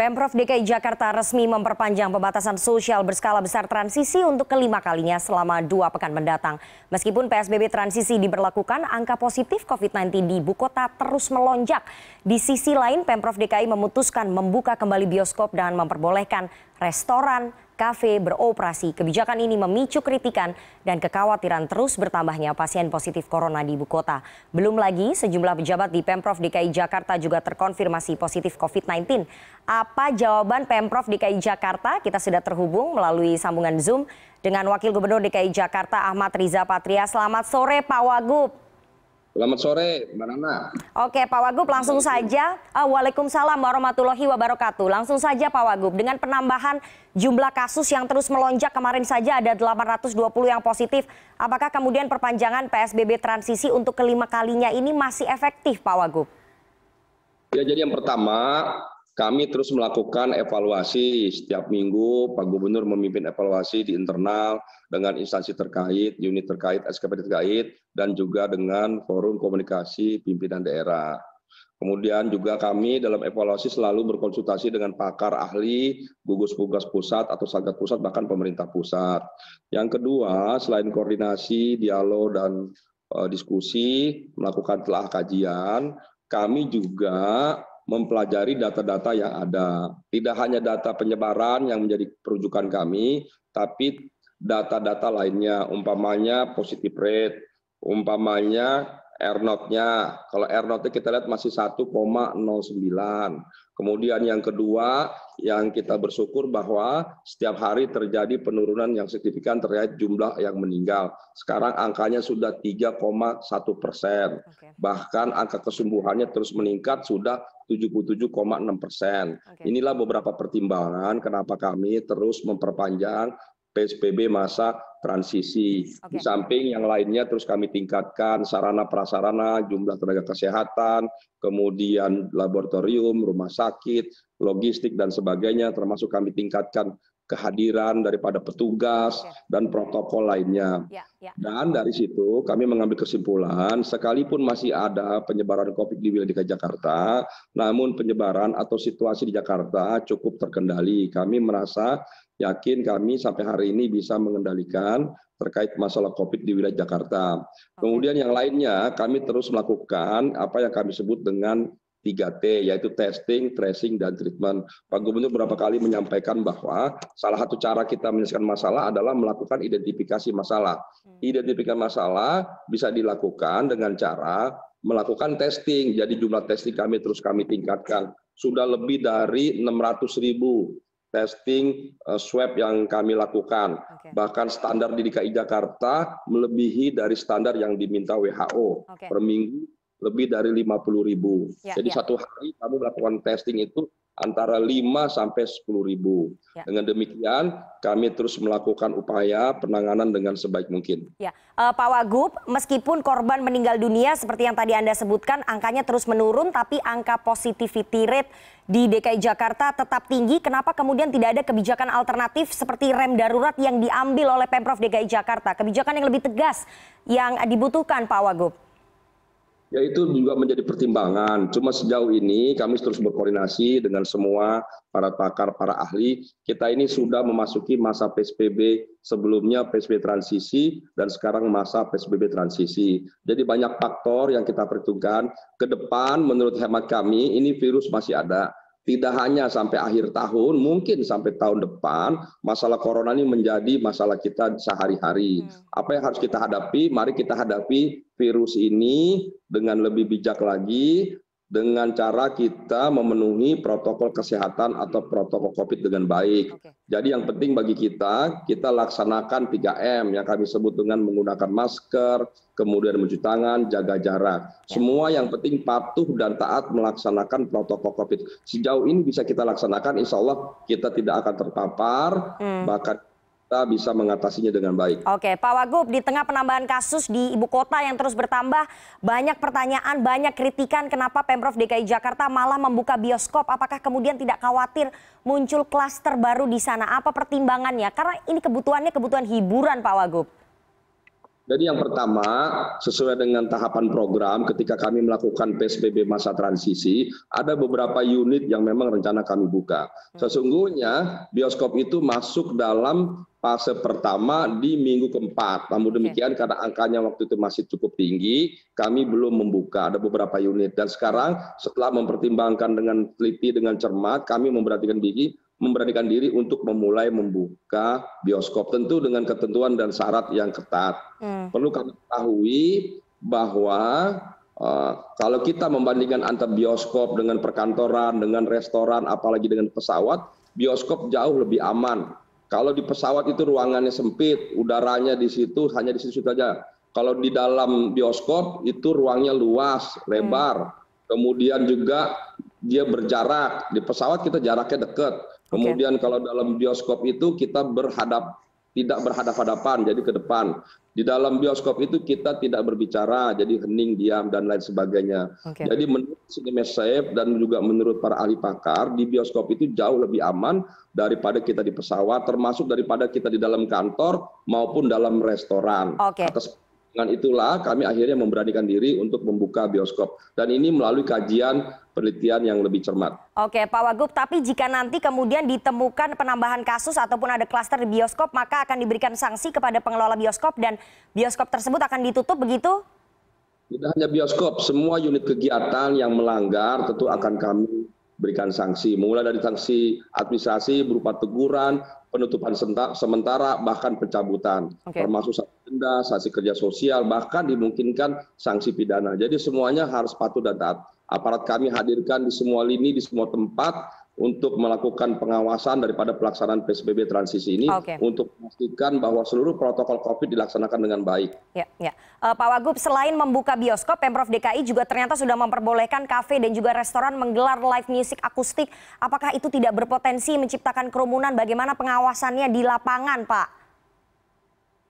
Pemprov DKI Jakarta resmi memperpanjang pembatasan sosial berskala besar transisi untuk kelima kalinya selama dua pekan mendatang. Meskipun PSBB transisi diberlakukan, angka positif COVID-19 di ibu kota terus melonjak. Di sisi lain, Pemprov DKI memutuskan membuka kembali bioskop dan memperbolehkan restoran, kafe beroperasi. Kebijakan ini memicu kritikan dan kekhawatiran terus bertambahnya pasien positif corona di ibu kota. Belum lagi sejumlah pejabat di Pemprov DKI Jakarta juga terkonfirmasi positif COVID-19. Apa jawaban Pemprov DKI Jakarta? Kita sudah terhubung melalui sambungan Zoom dengan Wakil Gubernur DKI Jakarta Ahmad Riza Patria. Selamat sore Pak Wagub. Selamat sore, Mbak Nana. Oke, Pak Wagub, langsung saja. Eh, Waalaikumsalam warahmatullahi wabarakatuh. Langsung saja, Pak Wagub, dengan penambahan jumlah kasus yang terus melonjak kemarin saja ada 820 yang positif. Apakah kemudian perpanjangan PSBB transisi untuk kelima kalinya ini masih efektif, Pak Wagub? Ya, jadi yang pertama, kami terus melakukan evaluasi setiap minggu. Pak Gubernur memimpin evaluasi di internal dengan instansi terkait, unit terkait, SKPD terkait, dan juga dengan forum komunikasi pimpinan daerah. Kemudian juga kami dalam evaluasi selalu berkonsultasi dengan pakar ahli, gugus tugas pusat atau satgas pusat bahkan pemerintah pusat. Yang kedua, selain koordinasi, dialog dan e, diskusi, melakukan telah kajian, kami juga mempelajari data-data yang ada. Tidak hanya data penyebaran yang menjadi perujukan kami, tapi data-data lainnya, umpamanya positive rate, umpamanya R nya Kalau R nya kita lihat masih 1,09. Kemudian yang kedua, yang kita bersyukur bahwa setiap hari terjadi penurunan yang signifikan terkait jumlah yang meninggal. Sekarang angkanya sudah 3,1 persen. Bahkan angka kesembuhannya terus meningkat sudah 77,6 persen. Inilah beberapa pertimbangan kenapa kami terus memperpanjang PSBB masa transisi. Okay. Di samping yang lainnya terus kami tingkatkan sarana prasarana, jumlah tenaga kesehatan, kemudian laboratorium, rumah sakit, logistik dan sebagainya termasuk kami tingkatkan kehadiran daripada petugas okay. dan protokol lainnya. Yeah, yeah. Dan dari situ kami mengambil kesimpulan sekalipun masih ada penyebaran Covid di wilayah Jakarta, namun penyebaran atau situasi di Jakarta cukup terkendali. Kami merasa yakin kami sampai hari ini bisa mengendalikan terkait masalah COVID di wilayah Jakarta. Kemudian yang lainnya kami terus melakukan apa yang kami sebut dengan 3T yaitu testing, tracing, dan treatment. Pak Gubernur berapa kali menyampaikan bahwa salah satu cara kita menyelesaikan masalah adalah melakukan identifikasi masalah. Hmm. Identifikasi masalah bisa dilakukan dengan cara melakukan testing. Jadi jumlah testing kami terus kami tingkatkan. Sudah lebih dari 600 ribu testing eh, swab yang kami lakukan. Okay. Bahkan standar di DKI Jakarta melebihi dari standar yang diminta WHO. Okay. Per minggu lebih dari 50 ribu. Ya, Jadi ya. satu hari kamu melakukan testing itu antara 5 sampai 10 ribu. Ya. Dengan demikian kami terus melakukan upaya penanganan dengan sebaik mungkin. Ya. Uh, Pak Wagub, meskipun korban meninggal dunia seperti yang tadi Anda sebutkan angkanya terus menurun tapi angka positivity rate di DKI Jakarta tetap tinggi. Kenapa kemudian tidak ada kebijakan alternatif seperti rem darurat yang diambil oleh Pemprov DKI Jakarta? Kebijakan yang lebih tegas yang dibutuhkan Pak Wagub. Ya itu juga menjadi pertimbangan. Cuma sejauh ini kami terus berkoordinasi dengan semua para pakar, para ahli. Kita ini sudah memasuki masa PSBB sebelumnya PSBB transisi dan sekarang masa PSBB transisi. Jadi banyak faktor yang kita perhitungkan. Ke depan menurut hemat kami ini virus masih ada tidak hanya sampai akhir tahun, mungkin sampai tahun depan masalah corona ini menjadi masalah kita sehari-hari. Hmm. Apa yang harus kita hadapi? Mari kita hadapi virus ini dengan lebih bijak lagi, dengan cara kita memenuhi protokol kesehatan atau protokol COVID dengan baik. Okay. Jadi yang penting bagi kita, kita laksanakan 3M yang kami sebut dengan menggunakan masker, kemudian mencuci tangan, jaga jarak. Yeah. Semua yang penting patuh dan taat melaksanakan protokol COVID. Sejauh ini bisa kita laksanakan, insya Allah kita tidak akan terpapar, hmm. bahkan kita bisa mengatasinya dengan baik. Oke, Pak Wagub, di tengah penambahan kasus di ibu kota yang terus bertambah, banyak pertanyaan, banyak kritikan kenapa Pemprov DKI Jakarta malah membuka bioskop. Apakah kemudian tidak khawatir muncul klaster baru di sana? Apa pertimbangannya? Karena ini kebutuhannya kebutuhan hiburan, Pak Wagub. Jadi yang pertama, sesuai dengan tahapan program, ketika kami melakukan PSBB masa transisi, ada beberapa unit yang memang rencana kami buka. Hmm. Sesungguhnya bioskop itu masuk dalam fase pertama di minggu keempat. Namun demikian okay. karena angkanya waktu itu masih cukup tinggi, kami belum membuka ada beberapa unit dan sekarang setelah mempertimbangkan dengan teliti dengan cermat, kami memperhatikan diri memberanikan diri untuk memulai membuka bioskop tentu dengan ketentuan dan syarat yang ketat. Hmm. Perlu kami ketahui bahwa uh, kalau kita membandingkan antar bioskop dengan perkantoran, dengan restoran, apalagi dengan pesawat, bioskop jauh lebih aman kalau di pesawat itu ruangannya sempit, udaranya di situ hanya di situ saja. Kalau di dalam bioskop itu ruangnya luas, lebar. Hmm. Kemudian juga dia berjarak. Di pesawat kita jaraknya dekat. Kemudian okay. kalau dalam bioskop itu kita berhadap tidak berhadapan-hadapan jadi ke depan. Di dalam bioskop itu kita tidak berbicara, jadi hening, diam dan lain sebagainya. Okay. Jadi menurut sinema Safe dan juga menurut para ahli pakar di bioskop itu jauh lebih aman daripada kita di pesawat, termasuk daripada kita di dalam kantor maupun dalam restoran. Okay. Atas dengan itulah kami akhirnya memberanikan diri untuk membuka bioskop dan ini melalui kajian penelitian yang lebih cermat. Oke, Pak Wagub, tapi jika nanti kemudian ditemukan penambahan kasus ataupun ada klaster di bioskop, maka akan diberikan sanksi kepada pengelola bioskop dan bioskop tersebut akan ditutup begitu? Tidak hanya bioskop, semua unit kegiatan yang melanggar tentu akan kami berikan sanksi. Mulai dari sanksi administrasi berupa teguran, penutupan sementara, bahkan pencabutan, okay. termasuk denda, sanksi kerja sosial, bahkan dimungkinkan sanksi pidana. Jadi semuanya harus patuh dan taat. Aparat kami hadirkan di semua lini, di semua tempat untuk melakukan pengawasan daripada pelaksanaan PSBB transisi ini okay. untuk memastikan bahwa seluruh protokol COVID dilaksanakan dengan baik. Ya, ya. Uh, Pak Wagub, selain membuka bioskop, Pemprov DKI juga ternyata sudah memperbolehkan kafe dan juga restoran menggelar live music akustik. Apakah itu tidak berpotensi menciptakan kerumunan? Bagaimana pengawasannya di lapangan, Pak?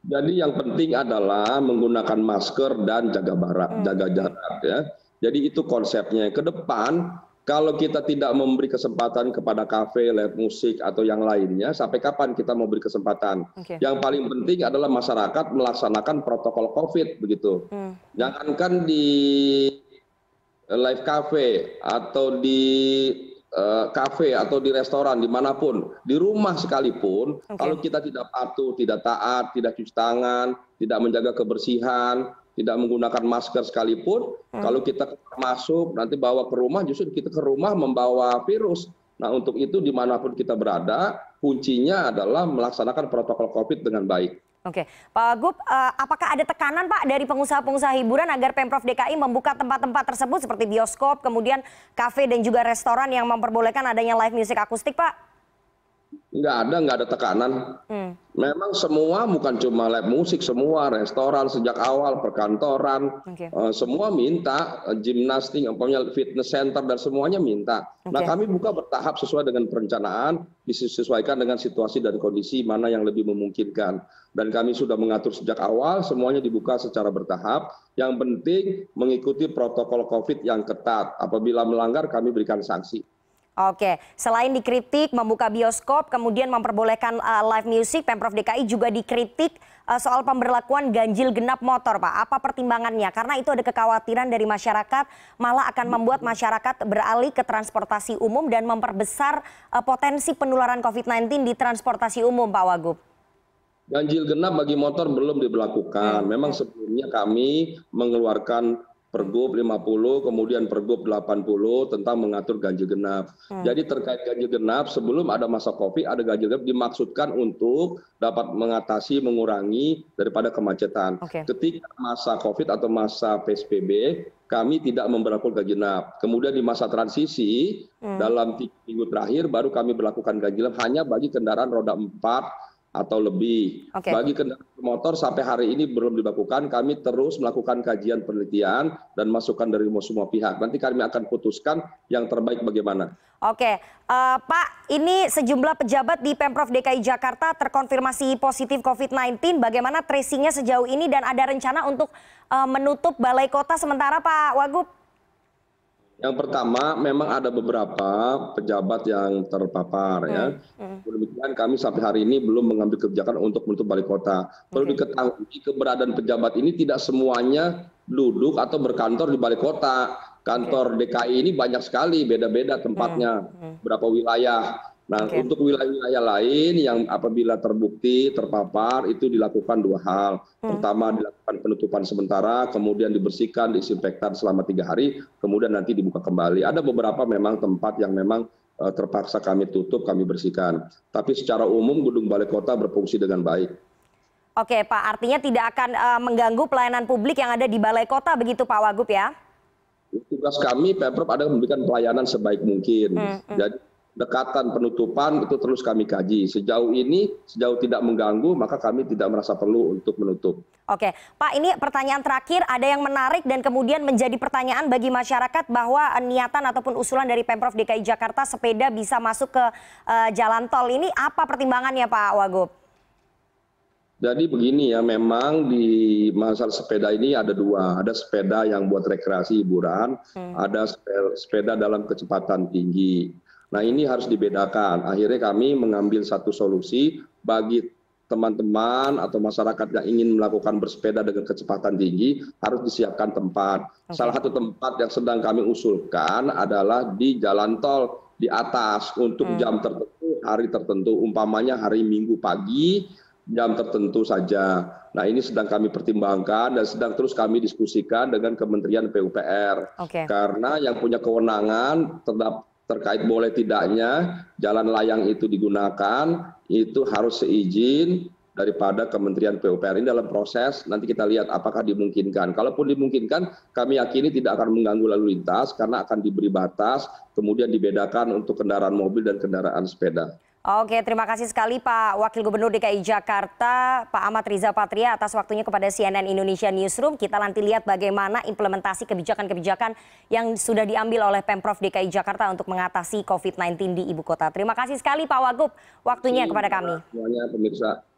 Jadi yang penting adalah menggunakan masker dan jaga barak, hmm. jaga jarak ya. Jadi itu konsepnya. Ke depan kalau kita tidak memberi kesempatan kepada kafe, live musik atau yang lainnya, sampai kapan kita mau beri kesempatan? Okay. Yang paling penting adalah masyarakat melaksanakan protokol COVID begitu. Hmm. Jangankan di live cafe atau di Eh, kafe atau di restoran dimanapun, di rumah sekalipun, okay. kalau kita tidak patuh, tidak taat, tidak cuci tangan, tidak menjaga kebersihan, tidak menggunakan masker sekalipun, hmm. kalau kita masuk nanti bawa ke rumah, justru kita ke rumah membawa virus. Nah untuk itu dimanapun kita berada, kuncinya adalah melaksanakan protokol COVID dengan baik. Oke, Pak Wagub, eh, apakah ada tekanan Pak dari pengusaha-pengusaha hiburan agar Pemprov DKI membuka tempat-tempat tersebut seperti bioskop, kemudian kafe dan juga restoran yang memperbolehkan adanya live music akustik Pak? nggak ada nggak ada tekanan. Hmm. Memang semua bukan cuma lab musik, semua restoran sejak awal perkantoran okay. uh, eh, semua minta uh, gimnastik, umpamanya fitness center dan semuanya minta. Okay. Nah kami buka bertahap sesuai dengan perencanaan, disesuaikan dengan situasi dan kondisi mana yang lebih memungkinkan. Dan kami sudah mengatur sejak awal semuanya dibuka secara bertahap. Yang penting mengikuti protokol COVID yang ketat. Apabila melanggar kami berikan sanksi oke selain dikritik membuka bioskop kemudian memperbolehkan eh, live music pemprov dki juga dikritik eh, soal pemberlakuan ganjil genap motor pak apa pertimbangannya karena itu ada kekhawatiran dari masyarakat malah akan membuat masyarakat beralih ke transportasi umum dan memperbesar eh, potensi penularan covid 19 di transportasi umum pak wagub ganjil genap bagi motor belum diberlakukan memang sebelumnya kami mengeluarkan Pergub 50 kemudian Pergub 80 tentang mengatur ganjil genap. Hmm. Jadi terkait ganjil genap sebelum ada masa Covid ada ganjil genap dimaksudkan untuk dapat mengatasi mengurangi daripada kemacetan. Okay. Ketika masa Covid atau masa PSBB kami tidak memperlakukan ganjil genap. Kemudian di masa transisi hmm. dalam minggu terakhir baru kami berlakukan ganjil genap hanya bagi kendaraan roda 4 atau lebih. Okay. Bagi kendaraan motor sampai hari ini belum dilakukan, kami terus melakukan kajian penelitian dan masukan dari semua pihak. Nanti kami akan putuskan yang terbaik bagaimana. Oke, okay. uh, eh, Pak, ini sejumlah pejabat di Pemprov DKI Jakarta terkonfirmasi positif COVID-19. Bagaimana tracingnya sejauh ini dan ada rencana untuk uh, menutup balai kota sementara, Pak Wagub? Yang pertama, memang ada beberapa pejabat yang terpapar ya. Hmm. hmm. kami sampai hari ini belum mengambil kebijakan untuk menutup balik kota. Perlu okay. Hmm. diketahui keberadaan pejabat ini tidak semuanya duduk atau berkantor di balik kota. Kantor DKI ini banyak sekali, beda-beda tempatnya, hmm. hmm. berapa wilayah. Nah, okay. untuk wilayah-wilayah lain yang apabila terbukti terpapar itu dilakukan dua hal. Hmm. Pertama dilakukan penutupan sementara, kemudian dibersihkan, disinfektan selama tiga hari, kemudian nanti dibuka kembali. Ada beberapa memang tempat yang memang uh, terpaksa kami tutup, kami bersihkan. Tapi secara umum gedung balai kota berfungsi dengan baik. Oke, Pak. Artinya tidak akan uh, mengganggu pelayanan publik yang ada di balai kota begitu, Pak Wagub ya? Tugas kami Pemprov ada memberikan pelayanan sebaik mungkin. Hmm, hmm. Jadi dekatan penutupan itu terus kami kaji. Sejauh ini sejauh tidak mengganggu maka kami tidak merasa perlu untuk menutup. Oke, Pak ini pertanyaan terakhir ada yang menarik dan kemudian menjadi pertanyaan bagi masyarakat bahwa eh, niatan ataupun usulan dari Pemprov DKI Jakarta sepeda bisa masuk ke uh, jalan tol ini apa pertimbangannya Pak Wagub? Jadi begini ya, memang di masa sepeda ini ada dua. Ada sepeda yang buat rekreasi hiburan, hmm. ada sepeda dalam kecepatan tinggi nah ini harus dibedakan akhirnya kami mengambil satu solusi bagi teman teman atau masyarakat yang ingin melakukan bersepeda dengan kecepatan tinggi harus disiapkan tempat okay. salah satu tempat yang sedang kami usulkan adalah di jalan tol di atas untuk hmm. jam tertentu hari tertentu umpamanya hari minggu pagi jam tertentu saja. Nah ini sedang kami pertimbangkan dan sedang terus kami diskusikan dengan Kementerian PUPR. Okay. Karena yang punya kewenangan terhadap terkait boleh tidaknya jalan layang itu digunakan itu harus seizin daripada Kementerian PUPR ini dalam proses nanti kita lihat apakah dimungkinkan. Kalaupun dimungkinkan, kami yakini tidak akan mengganggu lalu lintas karena akan diberi batas, kemudian dibedakan untuk kendaraan mobil dan kendaraan sepeda. Oke, terima kasih sekali Pak Wakil Gubernur DKI Jakarta, Pak Ahmad Riza Patria atas waktunya kepada CNN Indonesia Newsroom. Kita nanti lihat bagaimana implementasi kebijakan-kebijakan yang sudah diambil oleh Pemprov DKI Jakarta untuk mengatasi COVID-19 di ibu kota. Terima kasih sekali Pak Wagub waktunya kepada kami. Semuanya pemirsa.